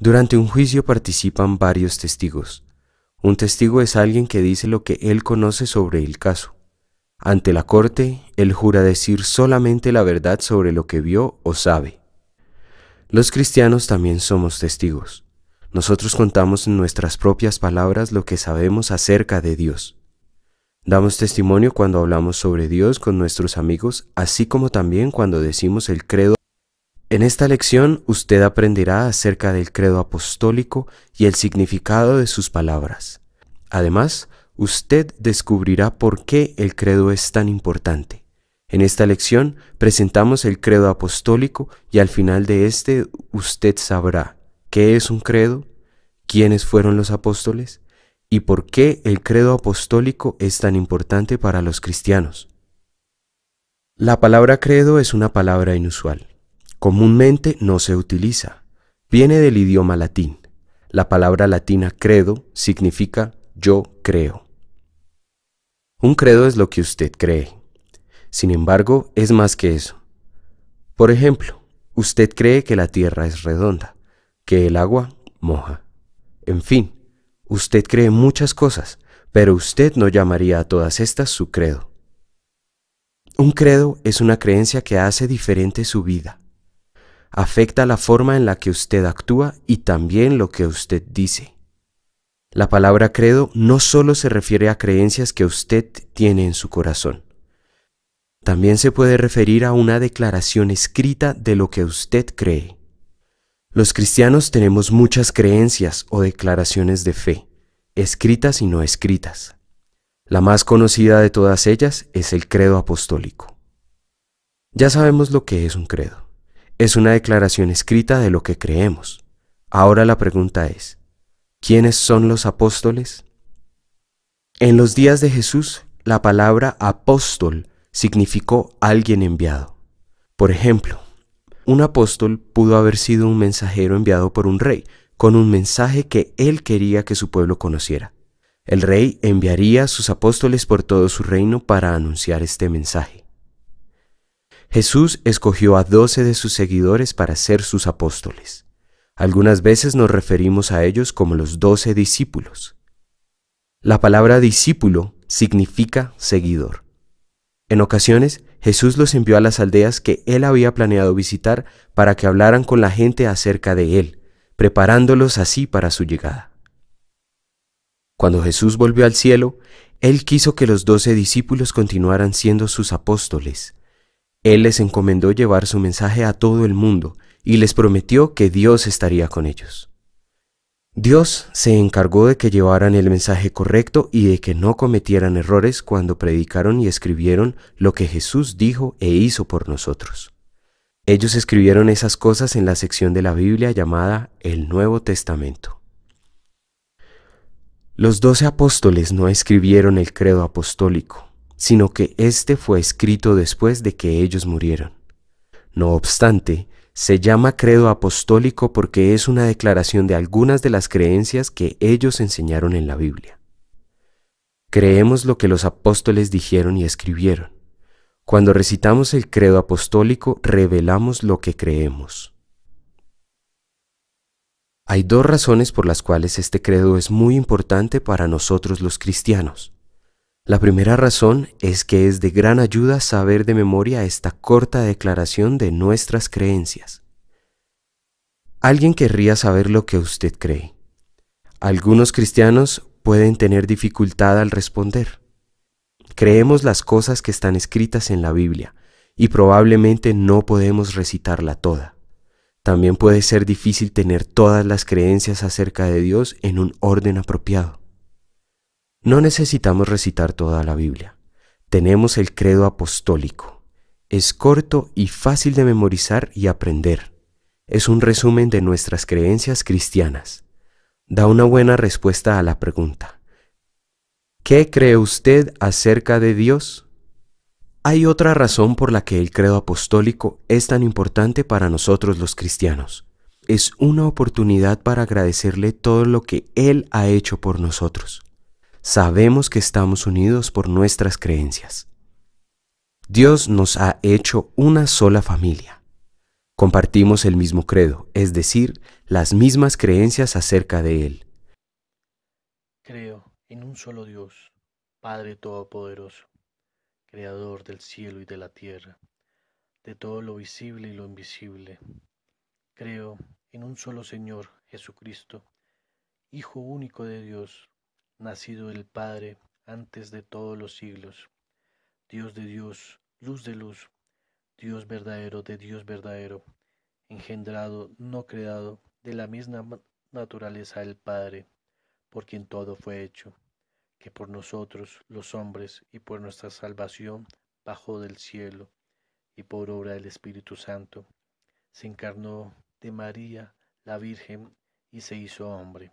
Durante un juicio participan varios testigos. Un testigo es alguien que dice lo que él conoce sobre el caso. Ante la corte, él jura decir solamente la verdad sobre lo que vio o sabe. Los cristianos también somos testigos. Nosotros contamos en nuestras propias palabras lo que sabemos acerca de Dios. Damos testimonio cuando hablamos sobre Dios con nuestros amigos, así como también cuando decimos el credo en esta lección usted aprenderá acerca del credo apostólico y el significado de sus palabras. Además, usted descubrirá por qué el credo es tan importante. En esta lección presentamos el credo apostólico y al final de este usted sabrá qué es un credo, quiénes fueron los apóstoles y por qué el credo apostólico es tan importante para los cristianos. La palabra credo es una palabra inusual comúnmente no se utiliza. Viene del idioma latín. La palabra latina credo significa yo creo. Un credo es lo que usted cree. Sin embargo, es más que eso. Por ejemplo, usted cree que la Tierra es redonda, que el agua moja. En fin, usted cree muchas cosas, pero usted no llamaría a todas estas su credo. Un credo es una creencia que hace diferente su vida, afecta la forma en la que usted actúa y también lo que usted dice. La palabra credo no solo se refiere a creencias que usted tiene en su corazón, también se puede referir a una declaración escrita de lo que usted cree. Los cristianos tenemos muchas creencias o declaraciones de fe, escritas y no escritas. La más conocida de todas ellas es el credo apostólico. Ya sabemos lo que es un credo es una declaración escrita de lo que creemos. Ahora la pregunta es, ¿quiénes son los apóstoles? En los días de Jesús, la palabra apóstol significó alguien enviado. Por ejemplo, un apóstol pudo haber sido un mensajero enviado por un rey, con un mensaje que él quería que su pueblo conociera. El rey enviaría a sus apóstoles por todo su reino para anunciar este mensaje. Jesús escogió a doce de sus seguidores para ser sus apóstoles. Algunas veces nos referimos a ellos como los doce discípulos. La palabra discípulo significa seguidor. En ocasiones, Jesús los envió a las aldeas que él había planeado visitar para que hablaran con la gente acerca de él, preparándolos así para su llegada. Cuando Jesús volvió al cielo, él quiso que los doce discípulos continuaran siendo sus apóstoles, él les encomendó llevar su mensaje a todo el mundo y les prometió que Dios estaría con ellos. Dios se encargó de que llevaran el mensaje correcto y de que no cometieran errores cuando predicaron y escribieron lo que Jesús dijo e hizo por nosotros. Ellos escribieron esas cosas en la sección de la Biblia llamada el Nuevo Testamento. Los doce apóstoles no escribieron el credo apostólico, sino que este fue escrito después de que ellos murieron. No obstante, se llama credo apostólico porque es una declaración de algunas de las creencias que ellos enseñaron en la Biblia. Creemos lo que los apóstoles dijeron y escribieron. Cuando recitamos el credo apostólico, revelamos lo que creemos. Hay dos razones por las cuales este credo es muy importante para nosotros los cristianos. La primera razón es que es de gran ayuda saber de memoria esta corta declaración de nuestras creencias. Alguien querría saber lo que usted cree. Algunos cristianos pueden tener dificultad al responder. Creemos las cosas que están escritas en la Biblia y probablemente no podemos recitarla toda. También puede ser difícil tener todas las creencias acerca de Dios en un orden apropiado. No necesitamos recitar toda la Biblia. Tenemos el credo apostólico. Es corto y fácil de memorizar y aprender. Es un resumen de nuestras creencias cristianas. Da una buena respuesta a la pregunta. ¿Qué cree usted acerca de Dios? Hay otra razón por la que el credo apostólico es tan importante para nosotros los cristianos. Es una oportunidad para agradecerle todo lo que Él ha hecho por nosotros sabemos que estamos unidos por nuestras creencias. Dios nos ha hecho una sola familia. Compartimos el mismo credo, es decir, las mismas creencias acerca de Él. Creo en un solo Dios, Padre Todopoderoso, Creador del cielo y de la tierra, de todo lo visible y lo invisible. Creo en un solo Señor, Jesucristo, Hijo único de Dios nacido el Padre antes de todos los siglos, Dios de Dios, luz de luz, Dios verdadero de Dios verdadero, engendrado, no creado, de la misma naturaleza el Padre, por quien todo fue hecho, que por nosotros, los hombres, y por nuestra salvación, bajó del cielo, y por obra del Espíritu Santo, se encarnó de María, la Virgen, y se hizo hombre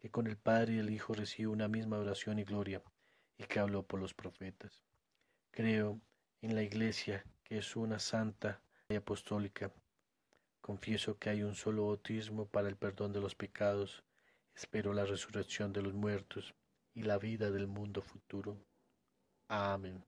que con el Padre y el Hijo recibe una misma oración y gloria, y que habló por los profetas. Creo en la Iglesia, que es una santa y apostólica. Confieso que hay un solo bautismo para el perdón de los pecados. Espero la resurrección de los muertos y la vida del mundo futuro. Amén.